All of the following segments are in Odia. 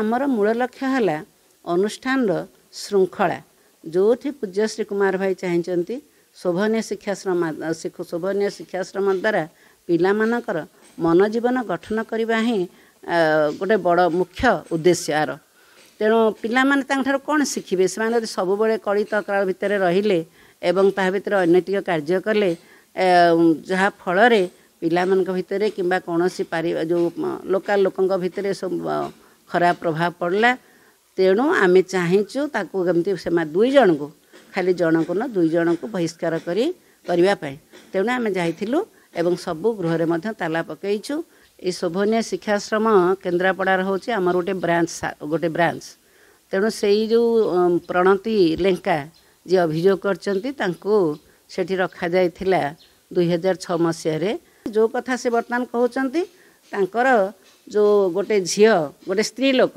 ଆମର ମୂଳ ଲକ୍ଷ୍ୟ ହେଲା ଅନୁଷ୍ଠାନର ଶୃଙ୍ଖଳା ଯେଉଁଠି ପୂଜ୍ୟ ଶ୍ରୀ କୁମାର ଭାଇ ଚାହିଁଛନ୍ତି ଶୋଭନୀୟ ଶିକ୍ଷାଶ୍ରମ ଶୋଭନୀୟ ଶିକ୍ଷାଶ୍ରମ ଦ୍ୱାରା ପିଲାମାନଙ୍କର ମନଜୀବନ ଗଠନ କରିବା ହିଁ ଗୋଟେ ବଡ଼ ମୁଖ୍ୟ ଉଦ୍ଦେଶ୍ୟ ଆର ତେଣୁ ପିଲାମାନେ ତାଙ୍କଠାରୁ କ'ଣ ଶିଖିବେ ସେମାନେ ଯଦି ସବୁବେଳେ କଳି ତକରାଳ ଭିତରେ ରହିଲେ ଏବଂ ତାହା ଭିତରେ ଅନୈତିକ କାର୍ଯ୍ୟ କଲେ ଯାହା ଫଳରେ ପିଲାମାନଙ୍କ ଭିତରେ କିମ୍ବା କୌଣସି ପାରି ଯେଉଁ ଲୋକାଲ ଲୋକଙ୍କ ଭିତରେ ସବୁ ଖରାପ ପ୍ରଭାବ ପଡ଼ିଲା ତେଣୁ ଆମେ ଚାହିଁଛୁ ତାକୁ କେମିତି ସେମାନେ ଦୁଇ ଜଣଙ୍କୁ ଖାଲି ଜଣଙ୍କୁ ନୁହଁ ଦୁଇ ଜଣଙ୍କୁ ବହିଷ୍କାର କରି କରିବା ପାଇଁ ତେଣୁ ଆମେ ଯାଇଥିଲୁ ଏବଂ ସବୁ ଗୃହରେ ମଧ୍ୟ ତାଲା ପକାଇଛୁ ଏଇ ଶୋଭନୀୟ ଶିକ୍ଷାଶ୍ରମ କେନ୍ଦ୍ରାପଡ଼ାର ହେଉଛି ଆମର ଗୋଟେ ବ୍ରାଞ୍ଚ ଗୋଟେ ବ୍ରାଞ୍ଚ ତେଣୁ ସେଇ ଯେଉଁ ପ୍ରଣତି ଲେଙ୍କା ଯିଏ ଅଭିଯୋଗ କରିଛନ୍ତି ତାଙ୍କୁ ସେଠି ରଖାଯାଇଥିଲା ଦୁଇହଜାର ଛଅ ମସିହାରେ ଯେଉଁ କଥା ସେ ବର୍ତ୍ତମାନ କହୁଛନ୍ତି ତାଙ୍କର ଯେଉଁ ଗୋଟେ ଝିଅ ଗୋଟେ ସ୍ତ୍ରୀ ଲୋକ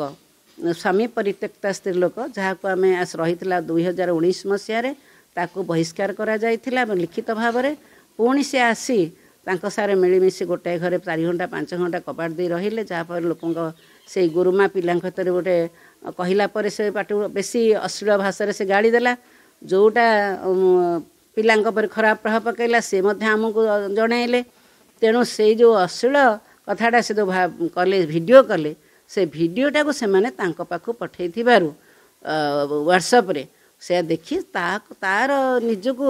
ସ୍ୱାମୀ ପରିତ୍ୟକ୍ତା ସ୍ତ୍ରୀ ଲୋକ ଯାହାକୁ ଆମେ ଆସି ରହିଥିଲା ଦୁଇ ହଜାର ଉଣେଇଶ ମସିହାରେ ତାକୁ ବହିଷ୍କାର କରାଯାଇଥିଲା ଏବଂ ଲିଖିତ ଭାବରେ ପୁଣି ସେ ଆସି ତାଙ୍କ ସାରେ ମିଳିମିଶି ଗୋଟାଏ ଘରେ ଚାରି ଘଣ୍ଟା ପାଞ୍ଚ ଘଣ୍ଟା କବାଟ ଦେଇ ରହିଲେ ଯାହାଫଳରେ ଲୋକଙ୍କ ସେଇ ଗୁରୁମା ପିଲାଙ୍କ ଭିତରେ ଗୋଟେ କହିଲା ପରେ ସେ ପାଟି ବେଶୀ ଅଶ୍ଳୀଳ ଭାଷାରେ ସେ ଗାଳି ଦେଲା ଯେଉଁଟା ପିଲାଙ୍କ ଉପରେ ଖରାପ ପ୍ରଭାବ ପକାଇଲା ସେ ମଧ୍ୟ ଆମକୁ ଜଣାଇଲେ ତେଣୁ ସେଇ ଯେଉଁ ଅଶ୍ଳୀଳ କଥାଟା ସେ ଯେଉଁ କଲେ ଭିଡ଼ିଓ କଲେ ସେ ଭିଡ଼ିଓଟାକୁ ସେମାନେ ତାଙ୍କ ପାଖକୁ ପଠାଇଥିବାରୁ ହ୍ୱାଟ୍ସଅପ୍ରେ ସେ ଦେଖି ତାହାକୁ ତା'ର ନିଜକୁ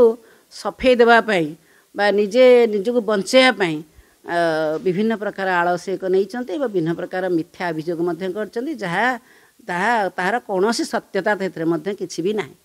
ସଫେଇ ଦେବା ପାଇଁ ବା ନିଜେ ନିଜକୁ ବଞ୍ଚେଇବା ପାଇଁ ବିଭିନ୍ନ ପ୍ରକାର ଆଳସ୍ୟକ ନେଇଛନ୍ତି ଏବଂ ବିଭିନ୍ନ ପ୍ରକାର ମିଥ୍ୟା ଅଭିଯୋଗ ମଧ୍ୟ କରିଛନ୍ତି ଯାହା ତାହା ତାହାର କୌଣସି ସତ୍ୟତା ସେଥିରେ ମଧ୍ୟ କିଛି ବି ନାହିଁ